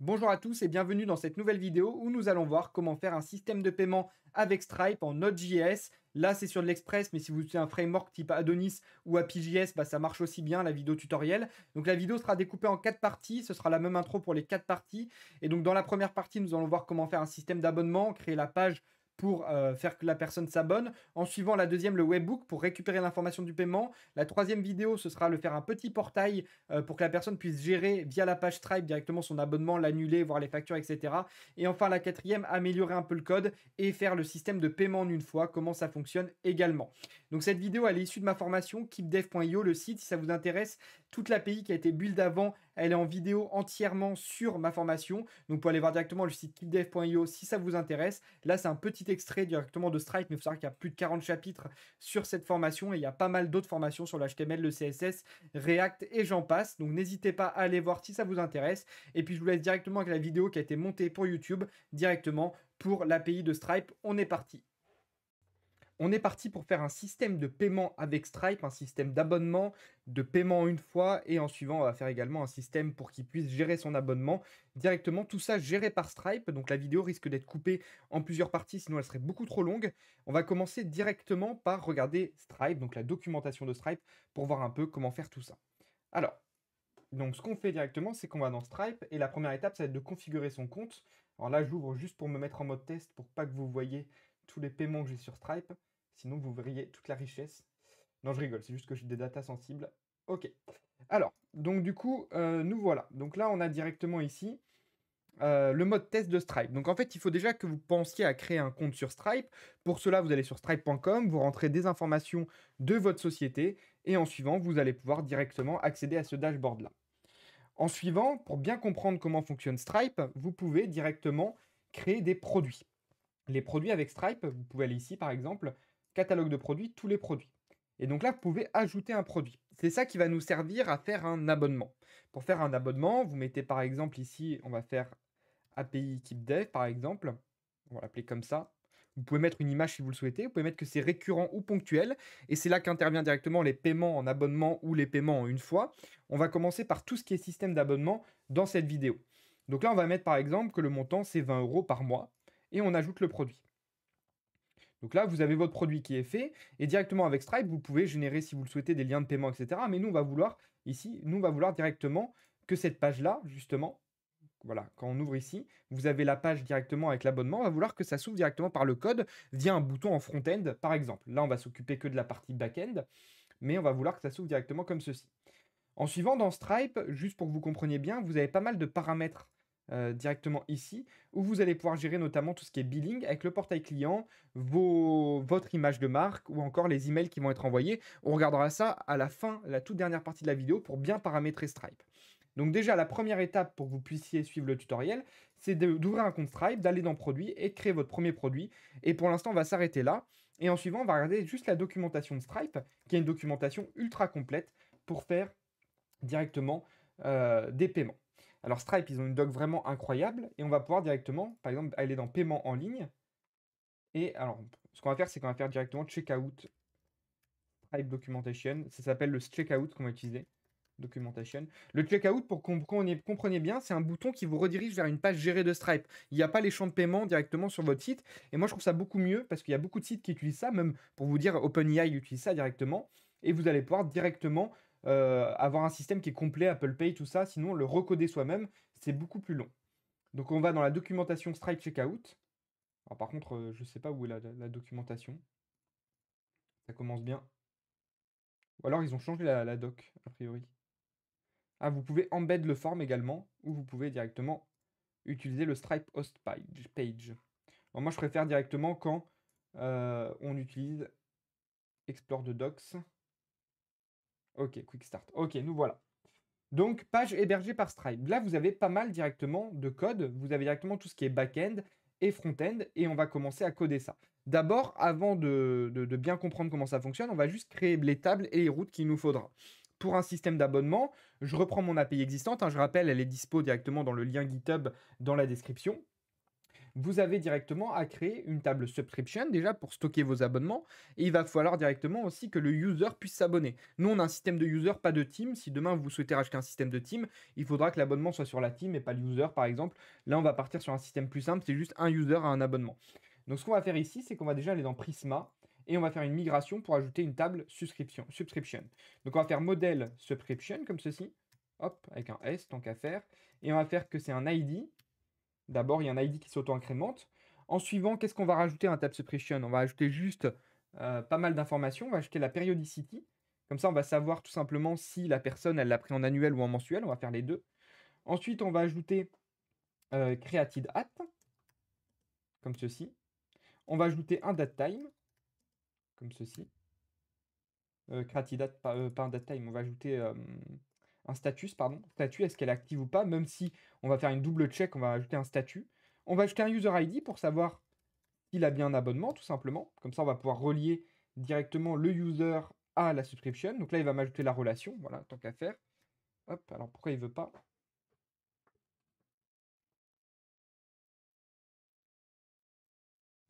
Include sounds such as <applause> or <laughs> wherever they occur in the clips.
Bonjour à tous et bienvenue dans cette nouvelle vidéo où nous allons voir comment faire un système de paiement avec Stripe en Node.js. Là, c'est sur de l'Express, mais si vous utilisez un framework type Adonis ou Api.js, bah, ça marche aussi bien, la vidéo tutoriel. Donc la vidéo sera découpée en quatre parties, ce sera la même intro pour les quatre parties. Et donc dans la première partie, nous allons voir comment faire un système d'abonnement, créer la page pour euh, faire que la personne s'abonne. En suivant la deuxième, le webbook pour récupérer l'information du paiement. La troisième vidéo, ce sera le faire un petit portail euh, pour que la personne puisse gérer via la page Stripe directement son abonnement, l'annuler, voir les factures, etc. Et enfin, la quatrième, améliorer un peu le code et faire le système de paiement en une fois, comment ça fonctionne également. Donc cette vidéo, elle est issue de ma formation keepdev.io, le site. Si ça vous intéresse, toute l'API qui a été build avant, elle est en vidéo entièrement sur ma formation. Donc vous pouvez aller voir directement le site keepdev.io si ça vous intéresse. Là, c'est un petit extrait directement de Stripe, mais il faut savoir qu'il y a plus de 40 chapitres sur cette formation et il y a pas mal d'autres formations sur l'HTML, le CSS, React et j'en passe. Donc n'hésitez pas à aller voir si ça vous intéresse. Et puis je vous laisse directement avec la vidéo qui a été montée pour YouTube directement pour l'API de Stripe. On est parti on est parti pour faire un système de paiement avec Stripe, un système d'abonnement, de paiement une fois, et en suivant, on va faire également un système pour qu'il puisse gérer son abonnement directement. Tout ça géré par Stripe, donc la vidéo risque d'être coupée en plusieurs parties, sinon elle serait beaucoup trop longue. On va commencer directement par regarder Stripe, donc la documentation de Stripe, pour voir un peu comment faire tout ça. Alors, donc ce qu'on fait directement, c'est qu'on va dans Stripe, et la première étape, ça va être de configurer son compte. Alors là, j'ouvre juste pour me mettre en mode test, pour pas que vous voyez tous les paiements que j'ai sur Stripe. Sinon, vous verriez toute la richesse. Non, je rigole, c'est juste que j'ai des datas sensibles. Ok. Alors, donc du coup, euh, nous voilà. Donc là, on a directement ici euh, le mode test de Stripe. Donc en fait, il faut déjà que vous pensiez à créer un compte sur Stripe. Pour cela, vous allez sur stripe.com, vous rentrez des informations de votre société et en suivant, vous allez pouvoir directement accéder à ce dashboard-là. En suivant, pour bien comprendre comment fonctionne Stripe, vous pouvez directement créer des produits. Les produits avec Stripe, vous pouvez aller ici par exemple, catalogue de produits tous les produits. Et donc là, vous pouvez ajouter un produit. C'est ça qui va nous servir à faire un abonnement. Pour faire un abonnement, vous mettez par exemple ici, on va faire API équipe dev par exemple. On va l'appeler comme ça. Vous pouvez mettre une image si vous le souhaitez. Vous pouvez mettre que c'est récurrent ou ponctuel. Et c'est là qu'intervient directement les paiements en abonnement ou les paiements en une fois. On va commencer par tout ce qui est système d'abonnement dans cette vidéo. Donc là, on va mettre par exemple que le montant c'est 20 euros par mois et on ajoute le produit. Donc là, vous avez votre produit qui est fait et directement avec Stripe, vous pouvez générer si vous le souhaitez des liens de paiement, etc. Mais nous, on va vouloir ici, nous, on va vouloir directement que cette page-là, justement, voilà, quand on ouvre ici, vous avez la page directement avec l'abonnement. On va vouloir que ça s'ouvre directement par le code via un bouton en front-end, par exemple. Là, on va s'occuper que de la partie back-end, mais on va vouloir que ça s'ouvre directement comme ceci. En suivant dans Stripe, juste pour que vous compreniez bien, vous avez pas mal de paramètres euh, directement ici, où vous allez pouvoir gérer notamment tout ce qui est billing avec le portail client, vos, votre image de marque ou encore les emails qui vont être envoyés. On regardera ça à la fin, la toute dernière partie de la vidéo pour bien paramétrer Stripe. Donc déjà, la première étape pour que vous puissiez suivre le tutoriel, c'est d'ouvrir un compte Stripe, d'aller dans Produits et créer votre premier produit. Et pour l'instant, on va s'arrêter là. Et en suivant, on va regarder juste la documentation de Stripe, qui est une documentation ultra complète pour faire directement euh, des paiements. Alors Stripe, ils ont une doc vraiment incroyable et on va pouvoir directement, par exemple, aller dans paiement en ligne. Et alors, ce qu'on va faire, c'est qu'on va faire directement checkout Stripe documentation. Ça s'appelle le checkout qu'on va utiliser. Documentation. Le checkout, pour qu'on compreniez bien, c'est un bouton qui vous redirige vers une page gérée de Stripe. Il n'y a pas les champs de paiement directement sur votre site. Et moi, je trouve ça beaucoup mieux parce qu'il y a beaucoup de sites qui utilisent ça, même pour vous dire OpenAI utilise ça directement. Et vous allez pouvoir directement euh, avoir un système qui est complet, Apple Pay, tout ça, sinon le recoder soi-même, c'est beaucoup plus long. Donc on va dans la documentation Stripe Checkout. par contre, euh, je ne sais pas où est la, documentation. Ça commence bien. Ou alors ils ont changé la, doc, a priori. Ah, vous pouvez embed le form également, ou vous pouvez directement utiliser le Stripe Host Page. Alors moi, je préfère directement quand euh, on utilise Explore de Docs. Ok, Quick Start. Ok, nous voilà. Donc, page hébergée par Stripe. Là, vous avez pas mal directement de code. Vous avez directement tout ce qui est back-end et front-end. Et on va commencer à coder ça. D'abord, avant de, bien comprendre comment ça fonctionne, on va juste créer les tables et les routes qu'il nous faudra. Pour un système d'abonnement, je reprends mon API existante. Hein. je rappelle, elle est dispo directement dans le lien GitHub dans la description vous avez directement à créer une table subscription déjà pour stocker vos abonnements. Et il va falloir directement aussi que le user puisse s'abonner. Nous, on a un système de user, pas de team. Si demain vous souhaitez rajouter un système de team, il faudra que l'abonnement soit sur la team et pas le user, par exemple. Là, on va partir sur un système plus simple. C'est juste un user à un abonnement. Donc, ce qu'on va faire ici, c'est qu'on va déjà aller dans Prisma et on va faire une migration pour ajouter une table subscription. subscription. Donc, on va faire modèle subscription comme ceci. Hop, avec un S, tant qu'à faire. Et on va faire que c'est un ID D'abord, il y a un ID qui s'auto-incrémente. En suivant, qu'est-ce qu'on va rajouter à un tab suppression On va ajouter juste euh, pas mal d'informations. On va ajouter la periodicity. Comme ça, on va savoir tout simplement si la personne, elle l'a pris en annuel ou en mensuel. On va faire les deux. Ensuite, on va ajouter euh, at, comme ceci. On va ajouter un date comme ceci. Euh, at, euh, pas, un date on va ajouter euh, un status, pardon, statut, est-ce qu'elle active ou pas, même si on va faire une double check, on va ajouter un statut. On va ajouter un user ID pour savoir s'il a bien un abonnement, tout simplement. Comme ça, on va pouvoir relier directement le user à la subscription. Donc là, il va m'ajouter la relation, voilà, tant qu'à faire. Hop, alors pourquoi il veut pas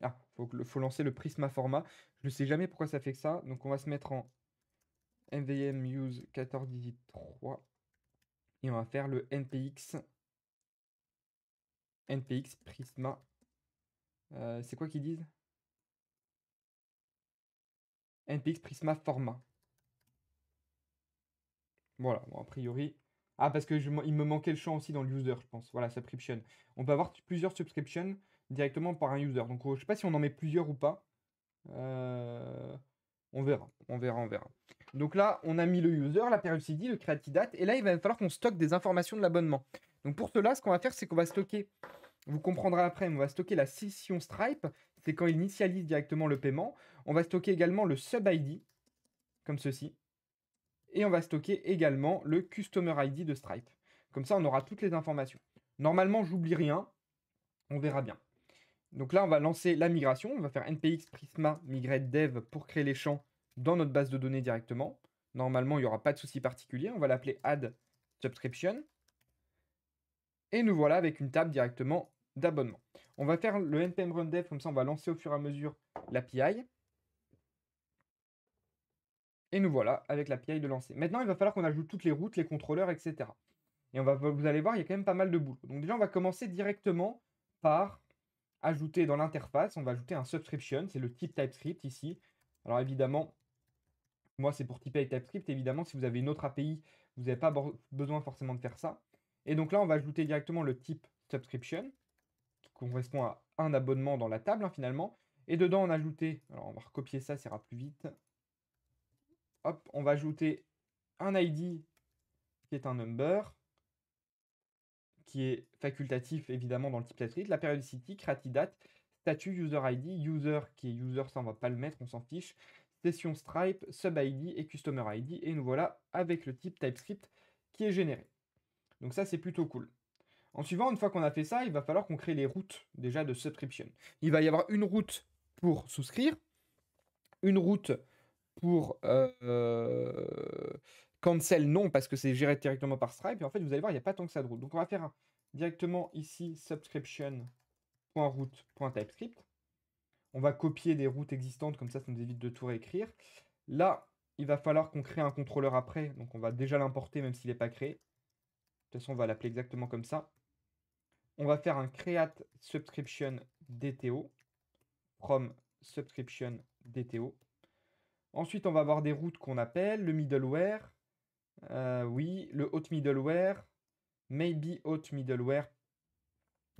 Ah, faut, faut lancer le Prisma format. Je ne sais jamais pourquoi ça fait que ça. Donc on va se mettre en MVM use 143 et on va faire le NPX. NPX Prisma. Euh, c'est quoi qu'ils disent NPX Prisma Format. Voilà, a priori. Ah, parce que je, il me manquait le champ aussi dans le user, je pense. Voilà, subscription. On peut avoir plusieurs subscriptions directement par un user. Donc, oh, je sais pas si on en met plusieurs ou pas. Euh, on verra, on verra, on verra. Donc là, on a mis le user, la période ID, le create date, et là, il va falloir qu'on stocke des informations de l'abonnement. Donc pour cela, ce qu'on va faire, c'est qu'on va stocker, vous comprendrez après, on va stocker la session Stripe, c'est quand il initialise directement le paiement. On va stocker également le sub-ID, comme ceci. Et on va stocker également le customer ID de Stripe. Comme ça, on aura toutes les informations. Normalement, j'oublie rien. On verra bien. Donc là, on va lancer la migration. On va faire npx prisma migrate dev pour créer les champs dans notre base de données directement. Normalement, il n'y aura pas de souci particulier. On va l'appeler add subscription. Et nous voilà avec une table directement d'abonnement. On va faire le npm run dev, comme ça on va lancer au fur et à mesure l'API. Et nous voilà avec l'API de lancer. Maintenant, il va falloir qu'on ajoute toutes les routes, les contrôleurs, etc. Et on va, vous allez voir, il y a quand même pas mal de boulot. Donc déjà, on va commencer directement par ajouter dans l'interface, on va ajouter un subscription, c'est le type TypeScript ici. Alors évidemment, moi, c'est pour typer avec TypeScript. Évidemment, si vous avez une autre API, vous n'avez pas besoin forcément de faire ça. Et donc là, on va ajouter directement le type subscription, qui correspond à un abonnement dans la table, hein, finalement. Et dedans, on a alors on va recopier ça, ça ira plus vite. Hop, on va ajouter un ID qui est un number, qui est facultatif évidemment dans le type TypeScript, la périodicité, City, date, statut user ID, user qui est user, ça on va pas le mettre, on s'en fiche session Stripe, Sub ID et Customer ID. Et nous voilà avec le type TypeScript qui est généré. Donc ça, c'est plutôt cool. En suivant, une fois qu'on a fait ça, il va falloir qu'on crée les routes déjà de subscription. Il va y avoir une route pour souscrire, une route pour euh, cancel, non, parce que c'est géré directement par Stripe. Et en fait, vous allez voir, il n'y a pas tant que ça de route. Donc on va faire directement ici subscription.route.typescript on va copier des routes existantes, comme ça, ça nous évite de tout réécrire. Là, il va falloir qu'on crée un contrôleur après, donc on va déjà l'importer même s'il n'est pas créé. De toute façon, on va l'appeler exactement comme ça. On va faire un create subscription DTO, from subscription DTO. Ensuite, on va avoir des routes qu'on appelle, le middleware, euh, oui, le hot middleware, maybe hot middleware,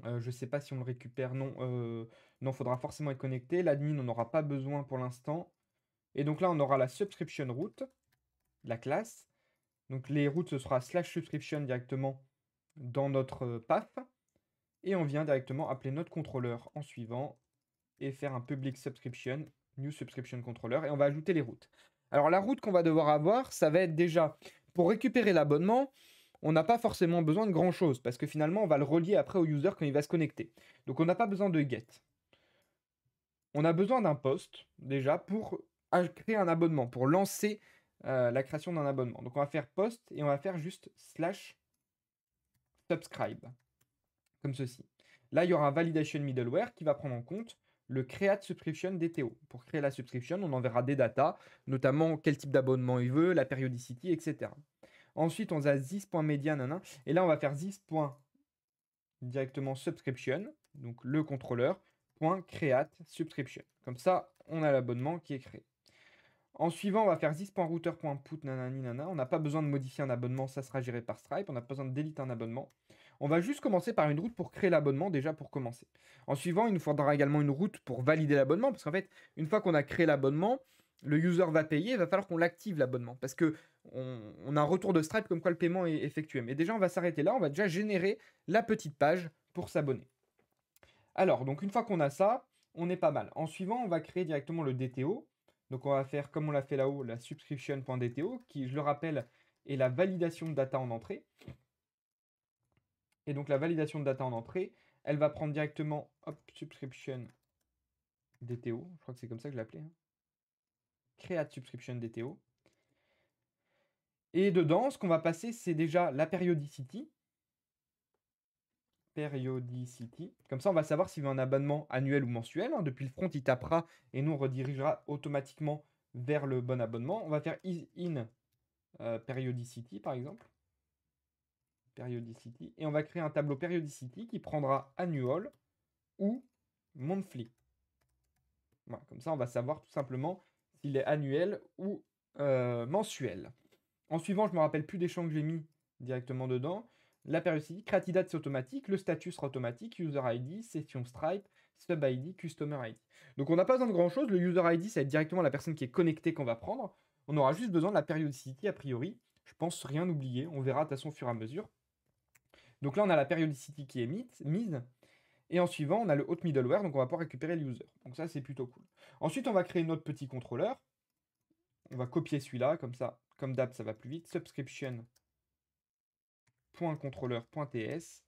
euh, je ne sais pas si on le récupère, non, euh, non, faudra forcément être connecté. L'admin, on n'aura pas besoin pour l'instant. Et donc là, on aura la subscription route, la classe. Donc les routes, ce sera slash subscription directement dans notre euh, path. Et on vient directement appeler notre contrôleur en suivant et faire un public subscription, new subscription controller. Et on va ajouter les routes. Alors la route qu'on va devoir avoir, ça va être déjà pour récupérer l'abonnement, on n'a pas forcément besoin de grand chose parce que finalement on va le relier après au user quand il va se connecter. Donc on n'a pas besoin de get on a besoin d'un post, déjà pour ah, créer un abonnement, pour lancer euh, la création d'un abonnement. Donc on va faire post et on va faire juste slash subscribe, comme ceci. Là, il y aura un validation middleware qui va prendre en compte le create subscription DTO. Pour créer la subscription, on enverra des datas, notamment quel type d'abonnement il veut, la periodicity, etc. Ensuite, on a zis.media, et là, on va faire this. directement subscription, donc le contrôleur, subscription. Comme ça, on a l'abonnement qui est créé. En suivant, on va faire zis.router.put, nanani nana. On n'a pas besoin de modifier un abonnement, ça sera géré par Stripe. On n'a pas besoin de déliter un abonnement. On va juste commencer par une route pour créer l'abonnement, déjà pour commencer. En suivant, il nous faudra également une route pour valider l'abonnement, parce qu'en fait, une fois qu'on a créé l'abonnement, le user va payer, il va falloir qu'on l'active l'abonnement, parce que on, on, a un retour de Stripe comme quoi le paiement est effectué. Mais déjà, on va s'arrêter là, on va déjà générer la petite page pour s'abonner. Alors, donc une fois qu'on a ça, on est pas mal. En suivant, on va créer directement le DTO. Donc on va faire, comme on l'a fait là-haut, la subscription.dto, qui, je le rappelle, est la validation de data en entrée. Et donc la validation de data en entrée, elle va prendre directement, hop, subscription DTO, je crois que c'est comme ça que je l'appelais. Hein. Create subscription DTO. Et dedans, ce qu'on va passer, c'est déjà la périodicity. Periodicity. Comme ça, on va savoir s'il veut un abonnement annuel ou mensuel. Hein. Depuis le front, il tapera et nous, on redirigera automatiquement vers le bon abonnement. On va faire is in euh, Periodicity, par exemple. Periodicity. Et on va créer un tableau Periodicity qui prendra annual ou monthly. comme ça, on va savoir tout simplement s'il est annuel ou euh, mensuel. En suivant, je ne me rappelle plus des champs que j'ai mis directement dedans. La période cratidates c'est automatique, le statut sera automatique, user ID, session Stripe, sub ID, customer ID. Donc on n'a pas besoin de grand chose, le user ID, ça va être directement la personne qui est connectée qu'on va prendre. On aura juste besoin de la périodicité a priori. Je pense rien oublier, on verra de toute façon au fur et à mesure. Donc là, on a la périodicité qui est mise. Et en suivant, on a le hot middleware, donc on va pouvoir récupérer le user. Donc ça, c'est plutôt cool. Ensuite, on va créer notre petit contrôleur. On va copier celui-là, comme ça, comme d'hab, ça va plus vite. Subscription .controller.ts.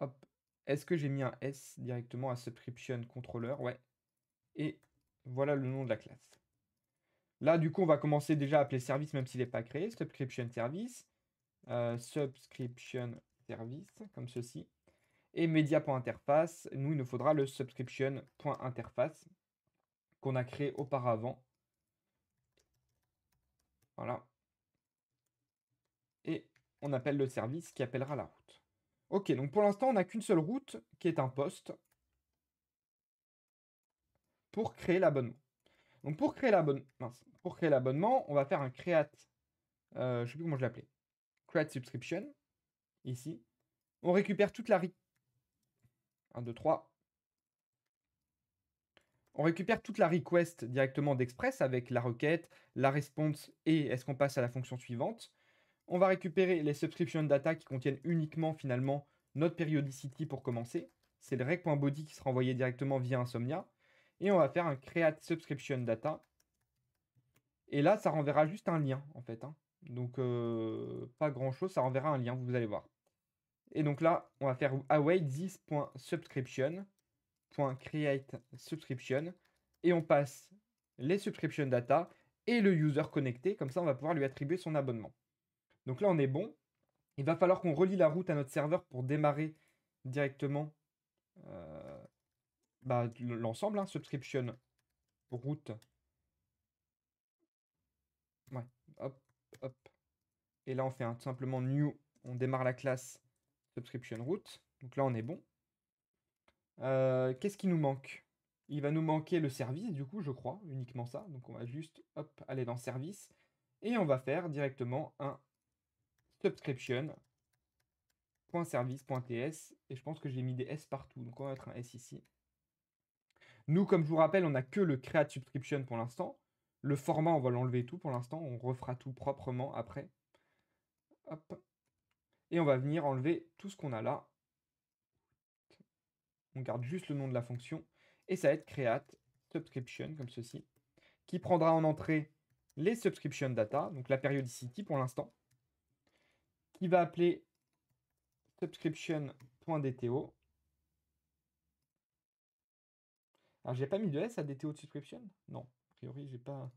Hop. Est-ce que j'ai mis un S directement à subscription controller Ouais. Et voilà le nom de la classe. Là, du coup, on va commencer déjà à appeler service, même s'il n'est pas créé. Subscription service. Euh, subscription service, comme ceci. Et media.interface, nous, il nous faudra le subscription.interface qu'on a créé auparavant. Voilà on appelle le service qui appellera la route. Ok, donc pour l'instant, on n'a qu'une seule route, qui est un poste, pour créer l'abonnement. Donc pour créer l'abonnement, on va faire un create, euh, je ne sais plus comment je l'appelais, create subscription, ici. On récupère toute la... 1, 2, 3. On récupère toute la request directement d'Express avec la requête, la response et est-ce qu'on passe à la fonction suivante. On va récupérer les subscription data qui contiennent uniquement finalement notre periodicity pour commencer. C'est le rec.body qui sera envoyé directement via Insomnia. Et on va faire un create subscription data. Et là, ça renverra juste un lien en fait. Hein. Donc euh, pas grand chose, ça renverra un lien, vous allez voir. Et donc là, on va faire await this.subscription.create subscription et on passe les subscription data et le user connecté, comme ça on va pouvoir lui attribuer son abonnement. Donc là, on est bon. Il va falloir qu'on relie la route à notre serveur pour démarrer directement euh, bah, l'ensemble, hein, subscription route. Ouais, hop, hop. Et là, on fait un, tout simplement new, on démarre la classe subscription route. Donc là, on est bon. Euh, qu'est-ce qui nous manque Il va nous manquer le service, du coup, je crois, uniquement ça. Donc on va juste, hop, aller dans service. Et on va faire directement un subscription.service.ts et je pense que j'ai mis des S partout, donc on va mettre un S ici. Nous, comme je vous rappelle, on n'a que le create subscription pour l'instant. Le format, on va l'enlever tout pour l'instant. On refera tout proprement après. Et on va venir enlever tout ce qu'on a là. On garde juste le nom de la fonction. Et ça va être create subscription, comme ceci, qui prendra en entrée les subscription data, donc la périodicity pour l'instant qui va appeler subscription.dto. Alors, j'ai pas mis de S à DTO de subscription Non, a priori, j'ai pas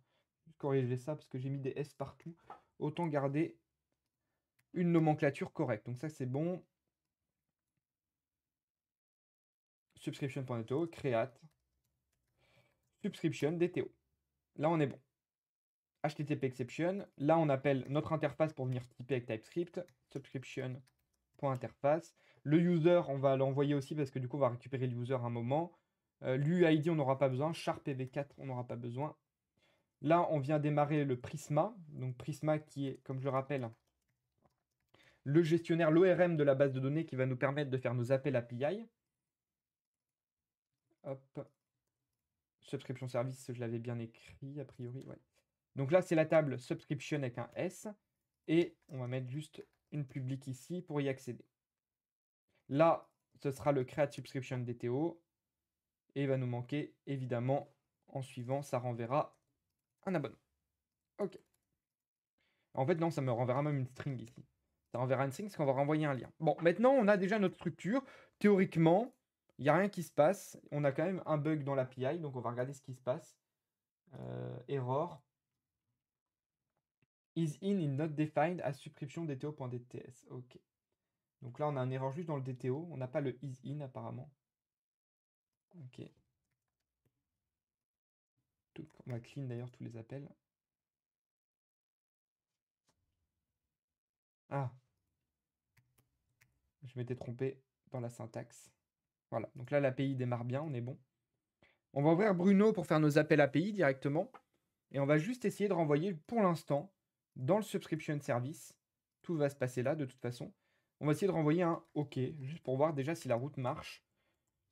corrigé ça parce que j'ai mis des S partout. Autant garder une nomenclature correcte. Donc, ça, c'est bon. Subscription.dto, create, subscription, DTO. Là, on est bon. HTTP exception. Là, on appelle notre interface pour venir typer avec TypeScript, subscription.interface. Le user, on va l'envoyer aussi parce que du coup, on va récupérer le user à un moment. Euh, L'UID, on n'aura pas besoin. pv 4 on n'aura pas besoin. Là, on vient démarrer le Prisma. Donc Prisma qui est, comme je le rappelle, le gestionnaire, l'ORM de la base de données qui va nous permettre de faire nos appels API. Hop. Subscription service, je l'avais bien écrit, a priori, ouais. Donc là, c'est la table subscription avec un S. Et on va mettre juste une publique ici pour y accéder. Là, ce sera le create subscription DTO. Et il va nous manquer, évidemment, en suivant, ça renverra un abonnement. OK. En fait, non, ça me renverra même une string ici. Ça renverra une string parce qu'on va renvoyer un lien. Bon, maintenant, on a déjà notre structure. Théoriquement, il n'y a rien qui se passe. On a quand même un bug dans l'API, donc on va regarder ce qui se passe. Euh, error is in is not defined à subscription dto.dts. Ok. Donc là, on a un erreur juste dans le DTO. On n'a pas le is in apparemment. Ok. on va clean d'ailleurs tous les appels. Ah. Je m'étais trompé dans la syntaxe. Voilà. Donc là, l'API démarre bien. On est bon. On va ouvrir Bruno pour faire nos appels API directement. Et on va juste essayer de renvoyer pour l'instant dans le subscription service. Tout va se passer là de toute façon. On va essayer de renvoyer un OK, juste pour voir déjà si la route marche,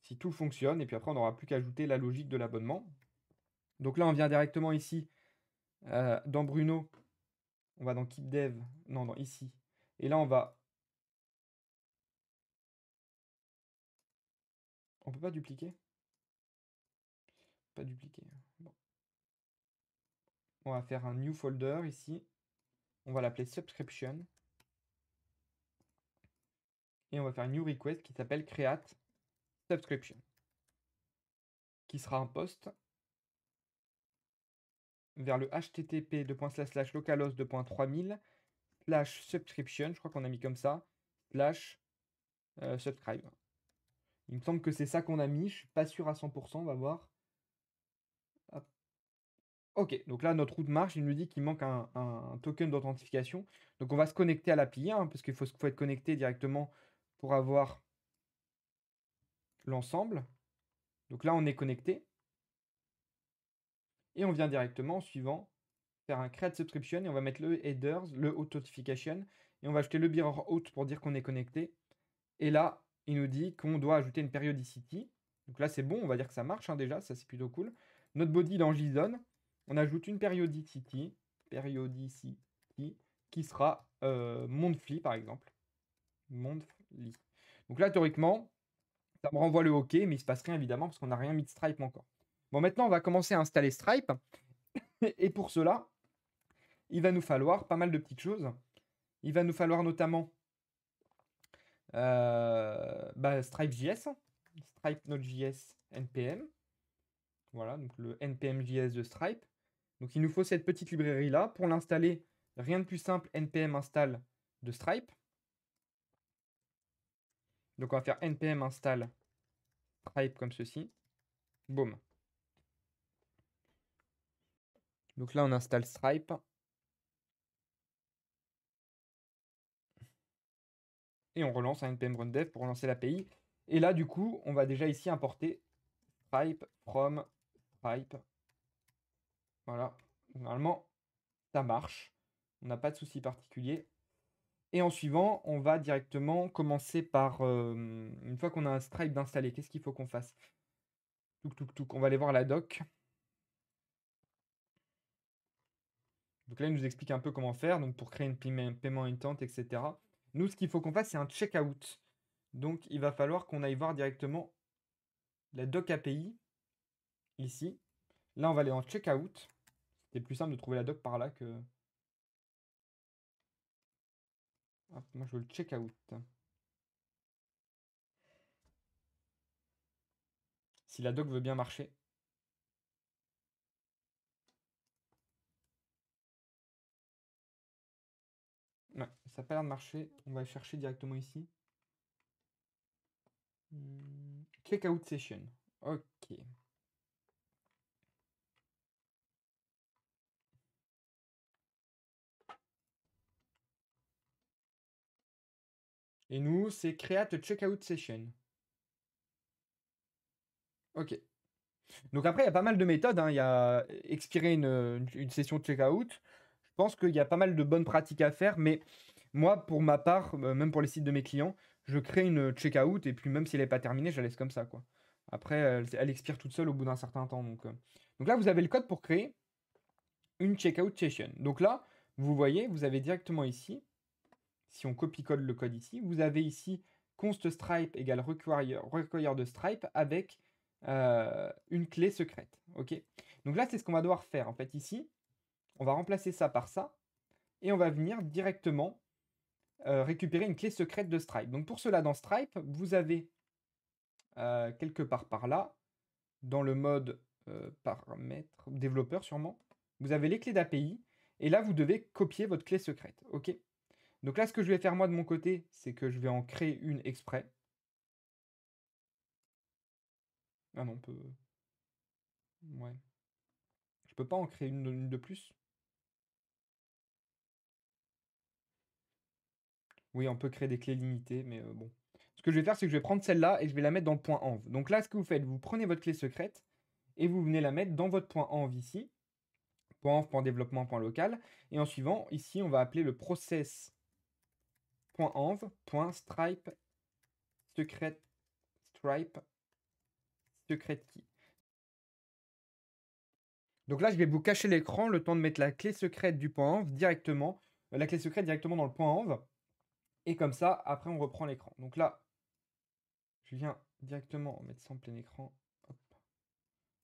si tout fonctionne, et puis après on n'aura plus qu'à ajouter la logique de l'abonnement. Donc là on vient directement ici euh, dans Bruno, on va dans Keep Dev, non dans ici, et là on va... On peut pas dupliquer Pas dupliquer. Hein. On va faire un new folder ici. On va l'appeler subscription. Et on va faire une new request qui s'appelle create subscription. Qui sera un post vers le http localos 2.3000 subscription, je crois qu'on a mis comme ça, slash euh, subscribe. Il me semble que c'est ça qu'on a mis, je suis pas sûr à 100%, on va voir. Ok, donc là, notre route marche. Il nous dit qu'il manque un, token d'authentification. Donc, on va se connecter à l'appli, hein, parce qu'il faut, être connecté directement pour avoir l'ensemble. Donc là, on est connecté. Et on vient directement, suivant, faire un create subscription et on va mettre le headers, le authentification. Et on va ajouter le bearer out pour dire qu'on est connecté. Et là, il nous dit qu'on doit ajouter une periodicity. Donc là, c'est bon, on va dire que ça marche hein, déjà, ça c'est plutôt cool. Notre body, dans JSON on ajoute une périodicity, qui sera euh, monthly par exemple. Monthly. Donc là, théoriquement, ça me renvoie le OK, mais il se passe rien évidemment parce qu'on n'a rien mis de Stripe encore. Bon, maintenant, on va commencer à installer Stripe. <laughs> Et pour cela, il va nous falloir pas mal de petites choses. Il va nous falloir notamment euh, Stripe.js, bah, Stripe NPM. Voilà, donc le NPM.js de Stripe. Donc il nous faut cette petite librairie-là. Pour l'installer, rien de plus simple, npm install de Stripe. Donc on va faire npm install Stripe comme ceci. Boom. Donc là, on installe Stripe. Et on relance un npm run dev pour relancer l'API. Et là, du coup, on va déjà ici importer Stripe from Stripe voilà, normalement, ça marche. On n'a pas de souci particulier. Et en suivant, on va directement commencer par, euh, une fois qu'on a un Stripe installé, qu'est-ce qu'il faut qu'on fasse on va aller voir la doc. Donc là, il nous explique un peu comment faire, donc pour créer une paiement intent, etc. Nous, ce qu'il faut qu'on fasse, c'est un check-out. Donc, il va falloir qu'on aille voir directement la doc API, ici. Là, on va aller en checkout. C'est plus simple de trouver la doc par là que... moi, je veux le check out. Si la doc veut bien marcher. ça n'a pas l'air de marcher. On va chercher directement ici. Hmm, check out session. Ok. Et nous, c'est create checkout session. Ok. Donc après, il y a pas mal de méthodes. Hein. Il y a euh, expirer une, euh, session session checkout. Je pense qu'il y a pas mal de bonnes pratiques à faire, mais moi, pour ma part, euh, même pour les sites de mes clients, je crée une checkout et puis même si elle n'est pas terminée, je la laisse comme ça. quoi. Après, elle, expire toute seule au bout d'un certain temps. Donc, donc là, vous avez le code pour créer une checkout session. Donc là, vous voyez, vous avez directement ici si on copie-colle le code ici, vous avez ici const stripe égale require de stripe avec euh, une clé secrète. ok Donc là, c'est ce qu'on va devoir faire. En fait, ici, on va remplacer ça par ça, et on va venir directement euh, récupérer une clé secrète de Stripe. Donc pour cela, dans Stripe, vous avez euh, quelque part par là, dans le mode paramètres, développeur sûrement, vous avez les clés d'API, et là, vous devez copier votre clé secrète. ok donc là, ce que je vais faire moi de mon côté, c'est que je vais en créer une exprès. Ah non, on peut... Ouais. Je peux pas en créer une, de plus Oui, on peut créer des clés limitées, mais euh, bon. Ce que je vais faire, c'est que je vais prendre celle-là et je vais la mettre dans le point env. Donc là, ce que vous faites, vous prenez votre clé secrète et vous venez la mettre dans votre point env ici. Point env, développement, point local. Et en suivant, ici, on va appeler le process .env.stripe secret stripe secret key. Donc là, je vais vous cacher l'écran le temps de mettre la clé secrète du point .env directement, euh, la clé secrète directement dans le point .env. Et comme ça, après, on reprend l'écran. Donc là, je viens directement mettre ça en plein écran.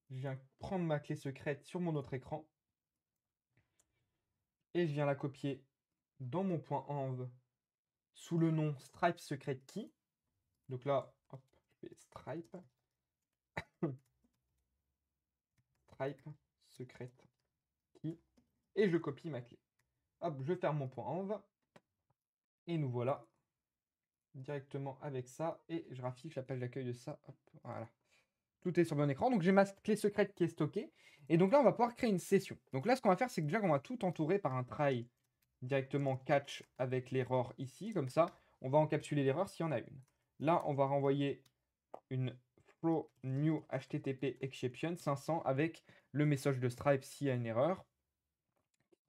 Je viens prendre ma clé secrète sur mon autre écran. Et je viens la copier dans mon point .env sous le nom Stripe Secret Key. Donc là, je Stripe. <coughs> Stripe Secret Key. Et je copie ma clé. Hop, je ferme mon point env. Et nous voilà directement avec ça. Et je raffiche la page d'accueil de ça. voilà. Tout est sur mon écran. Donc j'ai ma clé secrète qui est stockée. Et donc là, on va pouvoir créer une session. Donc là, ce qu'on va faire, c'est que déjà, on va tout entourer par un try directement catch avec l'erreur ici, comme ça, on va encapsuler l'erreur s'il y en a une. Là, on va renvoyer une flow new http exception 500 avec le message de Stripe s'il y a une erreur.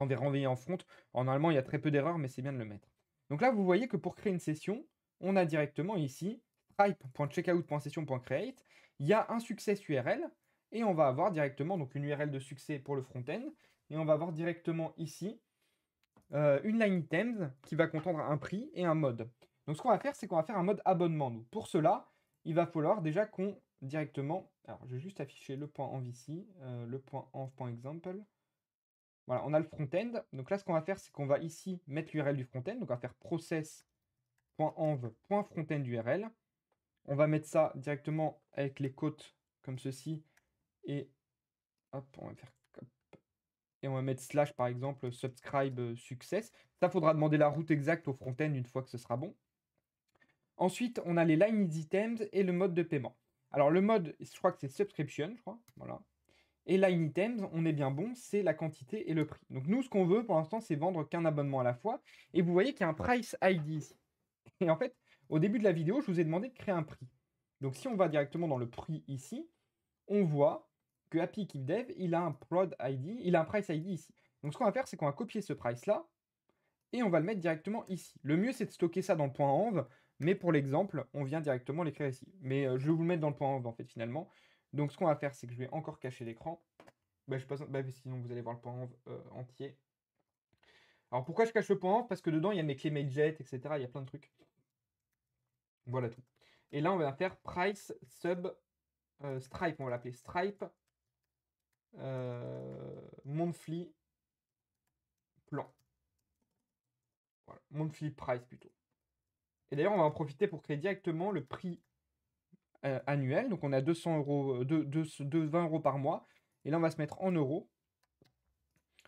On va renvoyer en front. En allemand, il y a très peu d'erreurs, mais c'est bien de le mettre. Donc là, vous voyez que pour créer une session, on a directement ici stripe.checkout.session.create. Il y a un succès URL et on va avoir directement donc une URL de succès pour le front-end et on va avoir directement ici euh, une line items qui va contendre un prix et un mode. Donc ce qu'on va faire, c'est qu'on va faire un mode abonnement. nous pour cela, il va falloir déjà qu'on directement... Alors je vais juste afficher le point env ici, euh, le point env.example. Voilà, on a le front-end. Donc là, ce qu'on va faire, c'est qu'on va ici mettre l'URL du front-end. Donc on va faire process.env.frontendURL. On va mettre ça directement avec les côtes comme ceci. Et hop, on va faire et on va mettre slash par exemple subscribe euh, success. Ça faudra demander la route exacte au front-end une fois que ce sera bon. Ensuite, on a les line items et le mode de paiement. Alors le mode, je crois que c'est subscription, je crois. Voilà. Et line items, on est bien bon, c'est la quantité et le prix. Donc nous, ce qu'on veut pour l'instant, c'est vendre qu'un abonnement à la fois. Et vous voyez qu'il y a un price ID ici. Et en fait, au début de la vidéo, je vous ai demandé de créer un prix. Donc si on va directement dans le prix ici, on voit que Happy Keep Dev, il a un prod ID, il a un price ID ici. Donc ce qu'on va faire, c'est qu'on va copier ce price là et on va le mettre directement ici. Le mieux, c'est de stocker ça dans le point env, mais pour l'exemple, on vient directement l'écrire ici. Mais euh, je vais vous le mettre dans le point env en fait finalement. Donc ce qu'on va faire, c'est que je vais encore cacher l'écran. Bah, je passe... bah, sinon, vous allez voir le point env euh, entier. Alors pourquoi je cache le point env Parce que dedans, il y a mes clés mailjet, etc. Il y a plein de trucs. Voilà tout. Et là, on va faire price sub euh, stripe, on va l'appeler stripe euh, monthly plan. Voilà, monthly price plutôt. Et d'ailleurs, on va en profiter pour créer directement le prix euh, annuel. Donc, on a 200 euros, de, de, 20 euros par mois. Et là, on va se mettre en euros.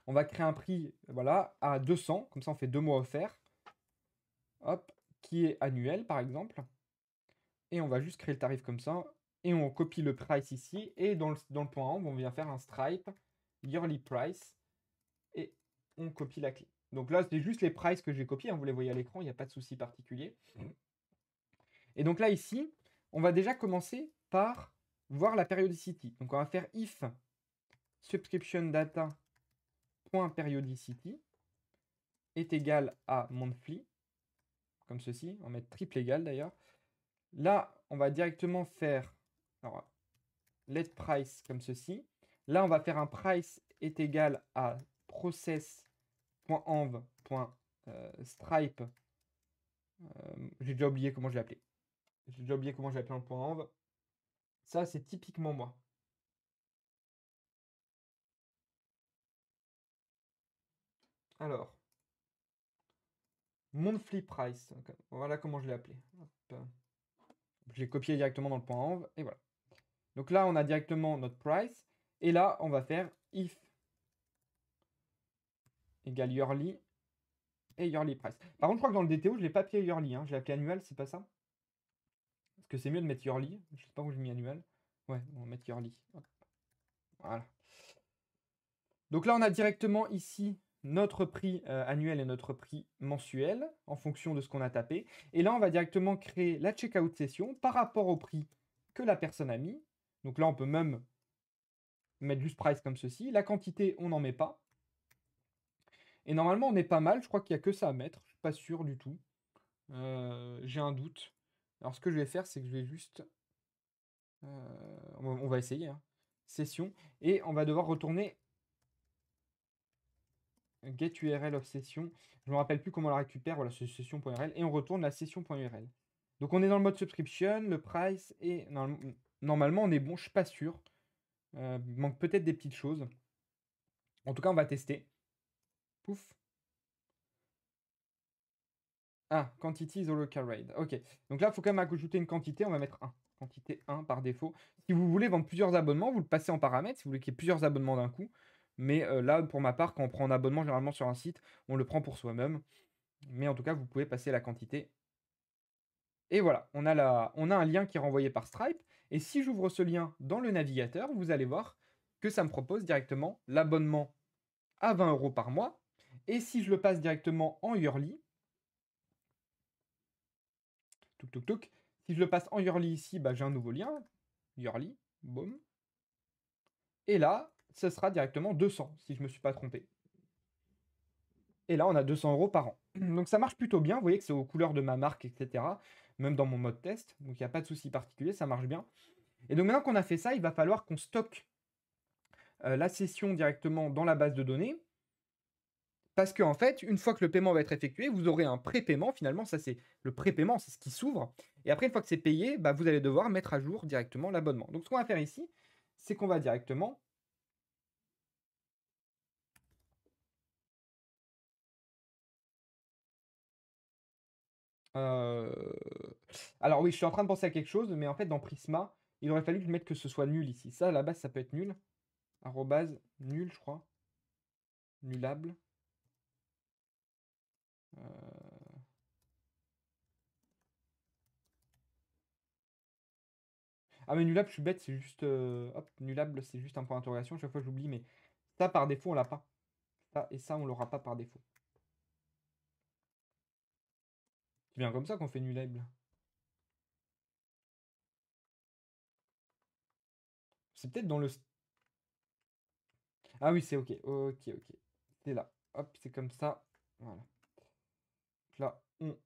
On va créer un prix voilà, à 200. Comme ça, on fait deux mois offerts. Hop, qui est annuel, par exemple. Et on va juste créer le tarif comme ça et on copie le price ici. Et dans le, point on vient faire un stripe yearly price et on copie la clé. Donc là, c'est juste les prices que j'ai copiés. Hein. vous les voyez à l'écran, il n'y a pas de souci particulier. Mmh. Et donc là, ici, on va déjà commencer par voir la periodicity. Donc on va faire if subscription data .periodicity est égal à monthly, comme ceci, on va mettre triple égal d'ailleurs. Là, on va directement faire alors, let price comme ceci. Là, on va faire un price est égal à process.env.stripe. Euh, j'ai déjà oublié comment je l'ai appelé. J'ai déjà oublié comment j'ai appelé le point env. Ça, c'est typiquement moi. Alors, mon flip price. Voilà comment je l'ai appelé. Je l'ai copié directement dans le point env. Et voilà. Donc là, on a directement notre price. Et là, on va faire if égale yearly et yearly price. Par contre, je crois que dans le DTO, je l'ai pas appelé yearly. Hein. Je l'ai appelé c'est pas ça Parce que c'est mieux de mettre yearly. Je sais pas où j'ai mis annuel. Ouais, on va mettre yearly. Voilà. Donc là, on a directement ici notre prix euh, annuel et notre prix mensuel en fonction de ce qu'on a tapé. Et là, on va directement créer la checkout session par rapport au prix que la personne a mis. Donc là, on peut même mettre juste price comme ceci. La quantité, on n'en met pas. Et normalement, on est pas mal. Je crois qu'il n'y a que ça à mettre. Je ne suis pas sûr du tout. Euh, j'ai un doute. Alors, ce que je vais faire, c'est que je vais juste... Euh, on va essayer. Hein. Session. Et on va devoir retourner get URL of session. Je me rappelle plus comment on la récupère. Voilà, c'est session.url. Et on retourne la session.url. Donc, on est dans le mode subscription, le price est... Normalement, on est bon, je suis pas sûr. Euh, il manque peut-être des petites choses. En tout cas, on va tester. Pouf. Ah, quantity is all Ok. Donc là, il faut quand même ajouter une quantité. On va mettre 1. Quantité 1 par défaut. Si vous voulez vendre plusieurs abonnements, vous le passez en paramètres. Si vous voulez qu'il y ait plusieurs abonnements d'un coup. Mais euh, là, pour ma part, quand on prend un abonnement généralement sur un site, on le prend pour soi-même. Mais en tout cas, vous pouvez passer la quantité. Et voilà, on a, on a un lien qui est renvoyé par Stripe. Et si j'ouvre ce lien dans le navigateur, vous allez voir que ça me propose directement l'abonnement à 20 euros par mois. Et si je le passe directement en Yearly, si je le passe en Yearly ici, bah, j'ai un nouveau lien, Yearly, boum. Et là, ce sera directement 200, si je ne me suis pas trompé. Et là, on a 200 euros par an. <clears throat> Donc ça marche plutôt bien, vous voyez que c'est aux couleurs de ma marque, etc même dans mon mode test. Donc il n'y a pas de souci particulier, ça marche bien. Et donc maintenant qu'on a fait ça, il va falloir qu'on stocke euh, la session directement dans la base de données. Parce qu'en en fait, une fois que le paiement va être effectué, vous aurez un prépaiement. Finalement, ça c'est le prépaiement, c'est ce qui s'ouvre. Et après, une fois que c'est payé, bah, vous allez devoir mettre à jour directement l'abonnement. Donc ce qu'on va faire ici, c'est qu'on va directement Euh, alors oui, je suis en train de penser à quelque chose, mais en fait, dans Prisma, il aurait fallu que je mette que ce soit nul ici. Ça, à la base, ça peut être nul. Arrobase, nul, je crois. Nulable euh. Ah mais nulable je suis bête, c'est juste... Euh, c'est juste un point d'interrogation. Chaque fois, j'oublie, mais ça, par défaut, on l'a pas. Ça et ça, on l'aura pas par défaut. C'est bien comme ça qu'on fait nulable. C'est peut-être dans le... Ah oui, c'est ok. Ok, ok. C'est là. Hop, c'est comme ça. Voilà. là, on...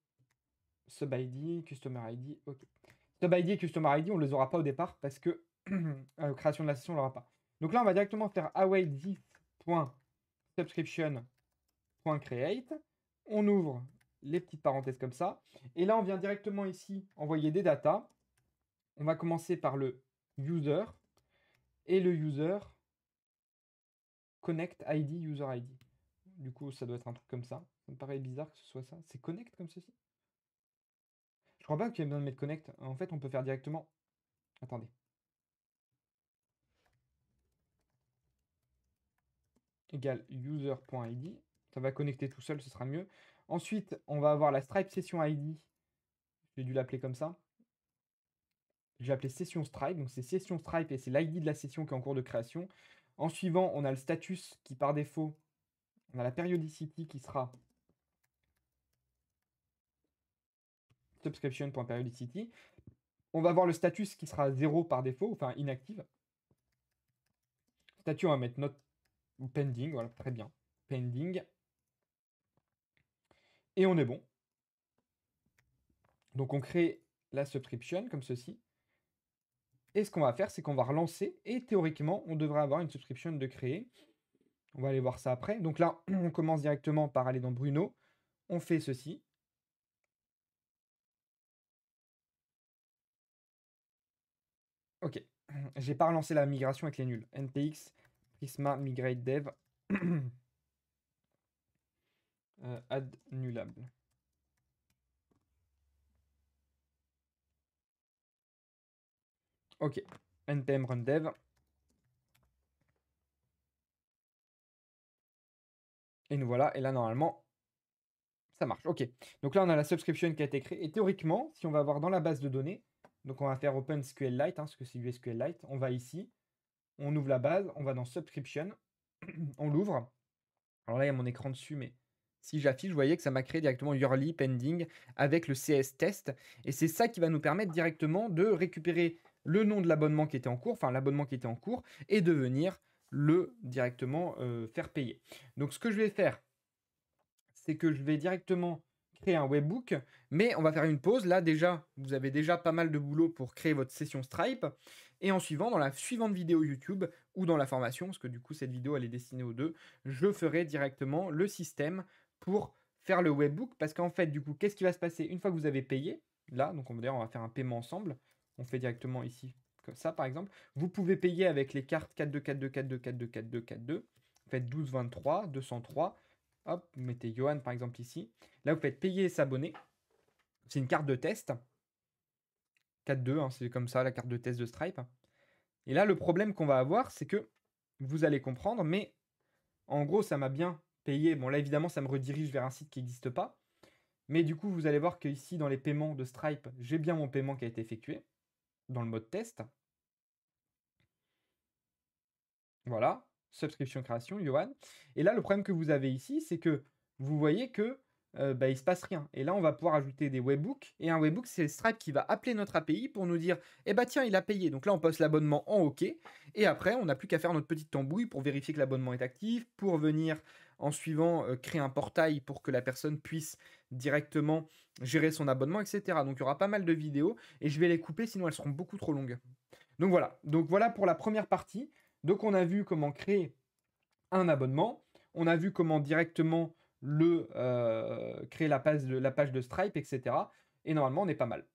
Sub ID, Customer ID, ok. Sub ID et Customer ID, on les aura pas au départ parce que <clears throat> euh, création de la session, on l'aura pas. Donc là, on va directement faire await this.subscription.create. On ouvre les petites parenthèses comme ça. Et là, on vient directement ici envoyer des datas. On va commencer par le user et le user connect ID user ID. Du coup, ça doit être un truc comme ça. Ça me paraît bizarre que ce soit ça. C'est connect comme ceci. Je crois pas qu'il y ait besoin de mettre connect. En fait, on peut faire directement. Attendez. Égal user.id. Ça va connecter tout seul, ce sera mieux. Ensuite, on va avoir la Stripe Session ID. J'ai dû l'appeler comme ça. J'ai appelé Session Stripe. Donc, c'est Session Stripe et c'est l'ID de la session qui est en cours de création. En suivant, on a le status qui, par défaut, on a la periodicity qui sera subscription.periodicity. On va avoir le status qui sera 0 par défaut, enfin inactive. Statut, on va mettre not pending, voilà, très bien. Pending et on est bon. Donc on crée la subscription comme ceci. Et ce qu'on va faire, c'est qu'on va relancer et théoriquement, on devrait avoir une subscription de créer. On va aller voir ça après. Donc là, <clears throat> on commence directement par aller dans Bruno. On fait ceci. Ok, <clears throat> j'ai pas relancé la migration avec les nuls. NPX, Prisma, Migrate Dev. <clears throat> Euh, ad annulable. Ok, npm run dev. Et nous voilà, et là normalement, ça marche. Ok, donc là on a la subscription qui a été créée, et théoriquement, si on va voir dans la base de données, donc on va faire Open SQLite, hein, parce que c'est du SQLite, on va ici, on ouvre la base, on va dans Subscription, <clears throat> on l'ouvre. Alors là, il y a mon écran dessus, mais si j'affiche, vous voyez que ça m'a créé directement yearly pending avec le CS test. Et c'est ça qui va nous permettre directement de récupérer le nom de l'abonnement qui était en cours, enfin l'abonnement qui était en cours, et de venir le directement euh, faire payer. Donc ce que je vais faire, c'est que je vais directement créer un webbook, mais on va faire une pause. Là déjà, vous avez déjà pas mal de boulot pour créer votre session Stripe. Et en suivant, dans la suivante vidéo YouTube ou dans la formation, parce que du coup cette vidéo elle est destinée aux deux, je ferai directement le système pour faire le webbook parce qu'en fait, du coup, qu'est-ce qui va se passer une fois que vous avez payé Là, donc on va dire, on va faire un paiement ensemble. On fait directement ici comme ça, par exemple. Vous pouvez payer avec les cartes 424242424242. Vous faites 12 203. Hop, vous mettez Johan par exemple ici. Là, vous faites payer et s'abonner. C'est une carte de test. 4-2, hein, c'est comme ça la carte de test de Stripe. Et là, le problème qu'on va avoir, c'est que vous allez comprendre, mais en gros, ça m'a bien payer. Bon, là, évidemment, ça me redirige vers un site qui n'existe pas. Mais du coup, vous allez voir que ici dans les paiements de Stripe, j'ai bien mon paiement qui a été effectué dans le mode test. Voilà, subscription création, Johan. Et là, le problème que vous avez ici, c'est que vous voyez que euh, bah, il ne se passe rien. Et là, on va pouvoir ajouter des webbooks. Et un webbook, c'est Stripe qui va appeler notre API pour nous dire Eh bah tiens, il a payé. Donc là, on poste l'abonnement en OK. Et après, on n'a plus qu'à faire notre petite tambouille pour vérifier que l'abonnement est actif, pour venir en suivant, créer un portail pour que la personne puisse directement gérer son abonnement, etc. Donc il y aura pas mal de vidéos et je vais les couper, sinon elles seront beaucoup trop longues. Donc voilà, donc voilà pour la première partie. Donc on a vu comment créer un abonnement, on a vu comment directement le créer la page, de, la page de Stripe, etc. Et normalement on est pas mal.